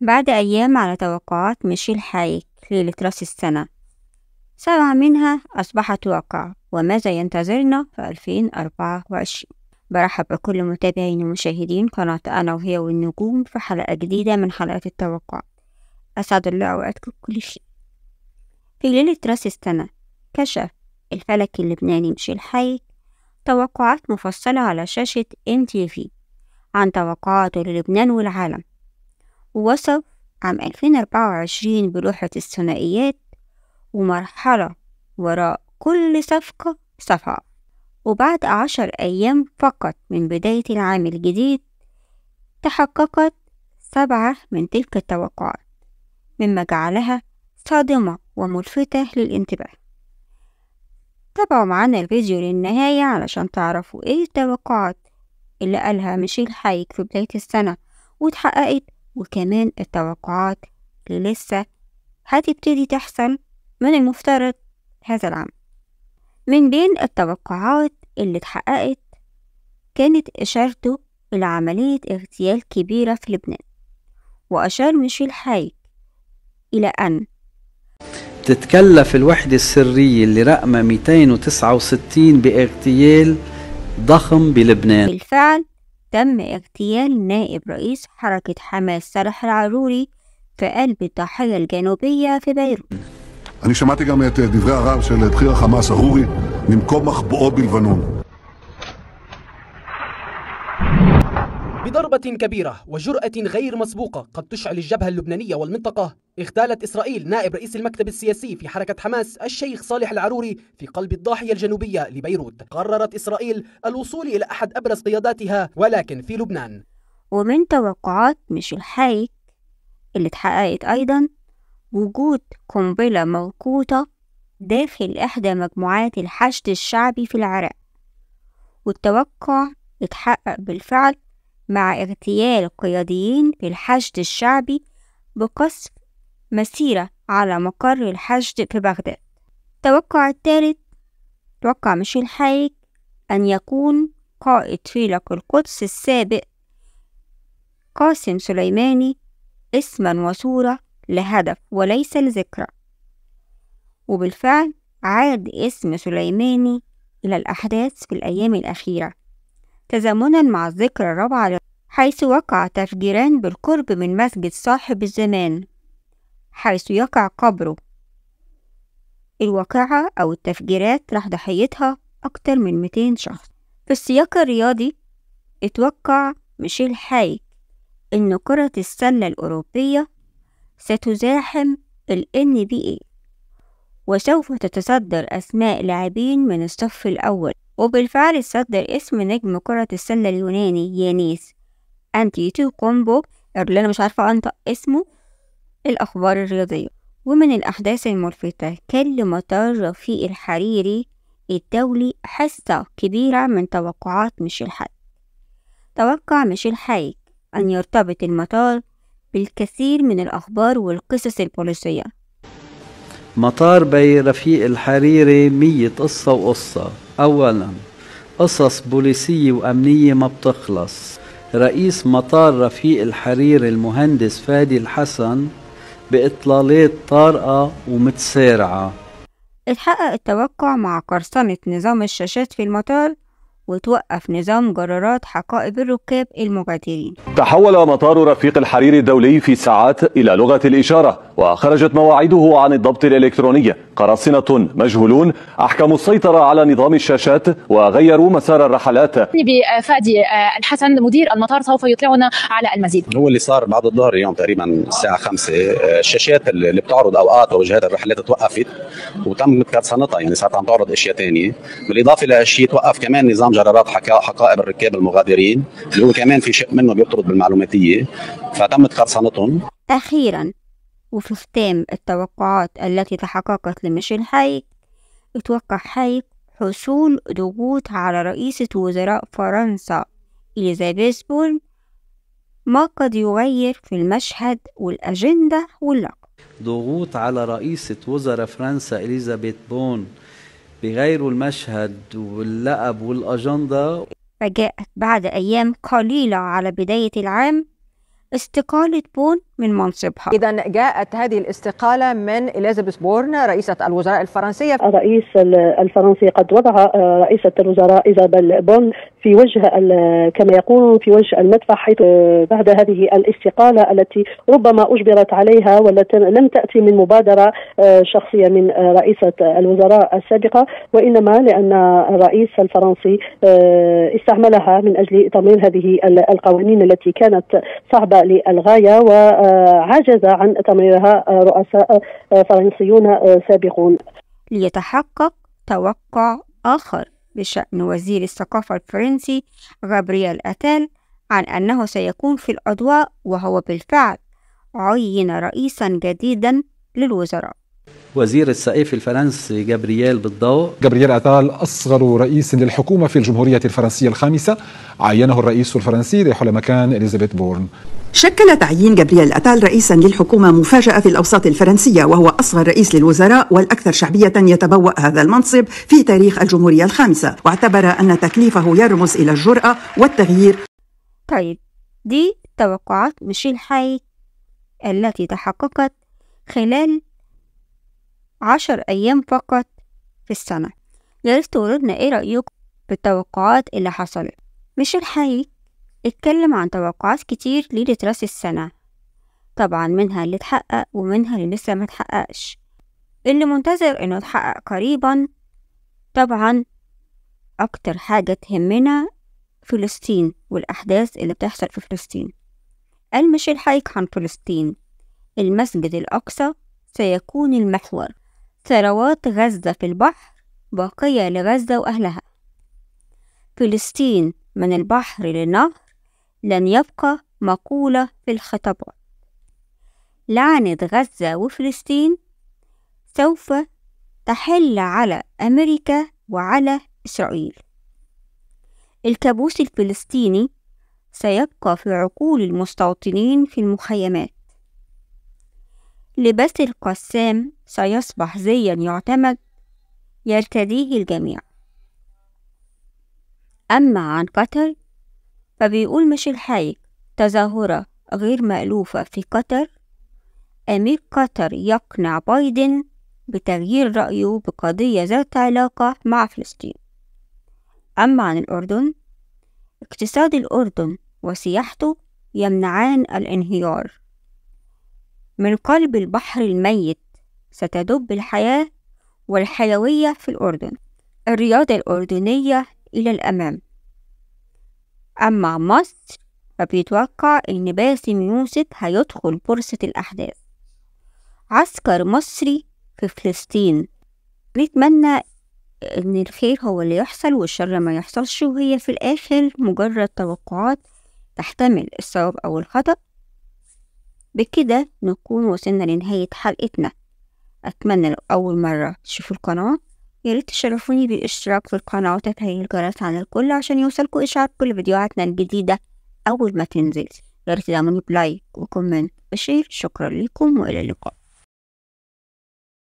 بعد أيام على توقعات ميشيل حايك ليلة رأس السنة سبعة منها أصبحت واقع وماذا ينتظرنا في 2024 برحب بكل متابعين ومشاهدين قناة أنا وهي والنجوم في حلقة جديدة من حلقات التوقع أسعد الله أوقاتكم كل شيء في ليلة رأس السنة كشف الفلك اللبناني ميشيل حايك توقعات مفصلة على شاشة إن تي في عن توقعاته للبنان والعالم وصف عام 2024 بلوحة الثنائيات ومرحلة وراء كل صفقة صفعة وبعد عشر أيام فقط من بداية العام الجديد تحققت سبعة من تلك التوقعات مما جعلها صادمة وملفتة للانتباه تابعوا معنا الفيديو للنهاية علشان تعرفوا ايه التوقعات اللي قالها ميشيل حايك في بداية السنة واتحققت وكمان التوقعات اللي لسه هتبتدي تحصل من المفترض هذا العام من بين التوقعات اللي اتحققت كانت إشارته لعملية اغتيال كبيرة في لبنان وأشار ميشيل حايك إلى أن تتكلف الوحدة السرية اللي رقمها 269 باغتيال ضخم بلبنان بالفعل تم اغتيال نائب رئيس حركة حماس صالح العروري في قلب الضاحية الجنوبية في بيروت אני שמעתי גם את דברי הרהב של בכיר החמאס, ארורי, ממקום מחבואו בלבנון. بضربة كبيرة وجرأة غير مسبوقة قد تشعل الجبهة اللبنانية والمنطقة اغتالت إسرائيل نائب رئيس المكتب السياسي في حركة حماس الشيخ صالح العروري في قلب الضاحية الجنوبية لبيروت قررت إسرائيل الوصول إلى أحد أبرز قياداتها ولكن في لبنان ومن توقعات مش الحايك اللي اتحققت أيضا وجود قنبلة موقوتة داخل إحدى مجموعات الحشد الشعبي في العراق والتوقع اتحقق بالفعل مع اغتيال القياديين في الحشد الشعبي بقصف مسيرة على مقر الحشد في بغداد توقع الثالث توقع مش الحيك أن يكون قائد فيلق القدس السابق قاسم سليماني اسما وصورة لهدف وليس لذكرى وبالفعل عاد اسم سليماني إلى الأحداث في الأيام الأخيرة تزامنا مع الذكرى الرابعة حيث وقع تفجيران بالقرب من مسجد صاحب الزمان حيث يقع قبره الواقعة أو التفجيرات راح ضحيتها أكتر من 200 شخص في السياق الرياضي اتوقع ميشيل حايك إن كرة السلة الأوروبية ستزاحم الـ NBA وسوف تتصدر أسماء لاعبين من الصف الأول وبالفعل صدر اسم نجم كرة السلة اليوناني يانيس أنتيتو كومبو اللي أنا مش عارفة أنطق اسمه الأخبار الرياضية ومن الأحداث الملفتة كل مطار في الحريري الدولي حصة كبيرة من توقعات ميشيل حايك توقع ميشيل حايك أن يرتبط المطار بالكثير من الأخبار والقصص البوليسية مطار بي رفيق الحريري مية قصة وقصة أولا قصص بوليسية وأمنية ما بتخلص رئيس مطار رفيق الحرير المهندس فادي الحسن بإطلالات طارئة ومتسارعة اتحقق التوقع مع قرصنة نظام الشاشات في المطار وتوقف نظام قرارات حقائب الركاب المبادرين تحول مطار رفيق الحرير الدولي في ساعات إلى لغة الإشارة وخرجت مواعيده عن الضبط الإلكتروني قراصنة مجهولون أحكموا السيطرة على نظام الشاشات وغيروا مسار الرحلات بفادي آه، آه، الحسن مدير المطار سوف يطلعنا على المزيد هو اللي صار بعد الظهر اليوم تقريبا الساعة 5 آه، الشاشات اللي بتعرض أوقات ووجهات الرحلات توقفت وتم قرصنتها يعني صارت عم تعرض أشياء ثانية بالإضافة لشيء توقف كمان نظام مجررات حقائب الركاب المغادرين اللي هو كمان في شق منه بيطرد بالمعلوماتيه فتمت قرصنتهم اخيرا وفي ختام التوقعات التي تحققت لميشيل حيك اتوقع حيك حصول ضغوط على رئيسة وزراء فرنسا إليزابيث بون ما قد يغير في المشهد والأجندة واللقب ضغوط على رئيسة وزراء فرنسا إليزابيث بون بيغيروا المشهد واللقب والأجندة فجاءت بعد أيام قليلة على بداية العام استقالة بون من منصبها إذا جاءت هذه الاستقالة من إليزابيث بورن رئيسة الوزراء الفرنسية الرئيس الفرنسي قد وضع آه، رئيسة الوزراء إيزابيل بورن في وجه كما يقولون في وجه المدفع حيث آه، بعد هذه الاستقالة التي ربما أجبرت عليها والتي لم تأتي من مبادرة آه، شخصية من رئيسة الوزراء السابقة وإنما لأن الرئيس الفرنسي استعملها من أجل تمرير هذه القوانين التي كانت صعبة للغاية و عجز عن تمريرها آه، رؤساء آه، فرنسيون آه، سابقون ليتحقق توقع آخر بشأن وزير الثقافة الفرنسي غابرييل أتال عن أنه سيكون في الأضواء وهو بالفعل عين رئيسا جديدا للوزراء وزير السقيف الفرنسي جابرييل بالضوء جابرييل أتال أصغر رئيس للحكومة في الجمهورية الفرنسية الخامسة عينه الرئيس الفرنسي رحلة مكان إليزابيث بورن شكل تعيين جبريل أتال رئيسا للحكومة مفاجأة في الأوساط الفرنسية وهو أصغر رئيس للوزراء والأكثر شعبية يتبوأ هذا المنصب في تاريخ الجمهورية الخامسة واعتبر أن تكليفه يرمز إلى الجرأة والتغيير طيب دي توقعات ميشيل حي التي تحققت خلال عشر أيام فقط في السنة ياريت توردنا إيه رأيكم بالتوقعات اللي حصلت ميشيل حايك اتكلم عن توقعات كتير ليلة راس السنة طبعا منها اللي اتحقق ومنها اللي لسه ما اتحققش اللي منتظر انه يتحقق قريبا طبعا اكتر حاجة تهمنا فلسطين والأحداث اللي بتحصل في فلسطين مش الحيك عن فلسطين المسجد الأقصى سيكون المحور ثروات غزة في البحر باقية لغزة وأهلها فلسطين من البحر للنهر لن يبقى مقولة في الخطابات لعنة غزة وفلسطين سوف تحل على أمريكا وعلى إسرائيل الكابوس الفلسطيني سيبقى في عقول المستوطنين في المخيمات لباس القسام سيصبح زيا يعتمد يرتديه الجميع أما عن قطر فبيقول مش الحايك تظاهرة غير مألوفة في قطر أمير قطر يقنع بايدن بتغيير رأيه بقضية ذات علاقة مع فلسطين أما عن الأردن اقتصاد الأردن وسياحته يمنعان الانهيار من قلب البحر الميت ستدب الحياة والحيوية في الأردن الرياضة الأردنية إلى الأمام أما مصر فبيتوقع إن باسم يوسف هيدخل بورصة الأحداث عسكر مصري في فلسطين بيتمنى إن الخير هو اللي يحصل والشر ما يحصلش وهي في الآخر مجرد توقعات تحتمل الصواب أو الخطأ بكده نكون وصلنا لنهاية حلقتنا أتمنى لو أول مرة تشوفوا القناة ياريت تشرفوني بالاشتراك في القناة وتفعيل الجرس عن الكل عشان يوصلكوا إشعار كل فيديوهاتنا الجديدة أول ما تنزل ياريت تدعموني بلايك وكومنت وشير شكرا لكم وإلى اللقاء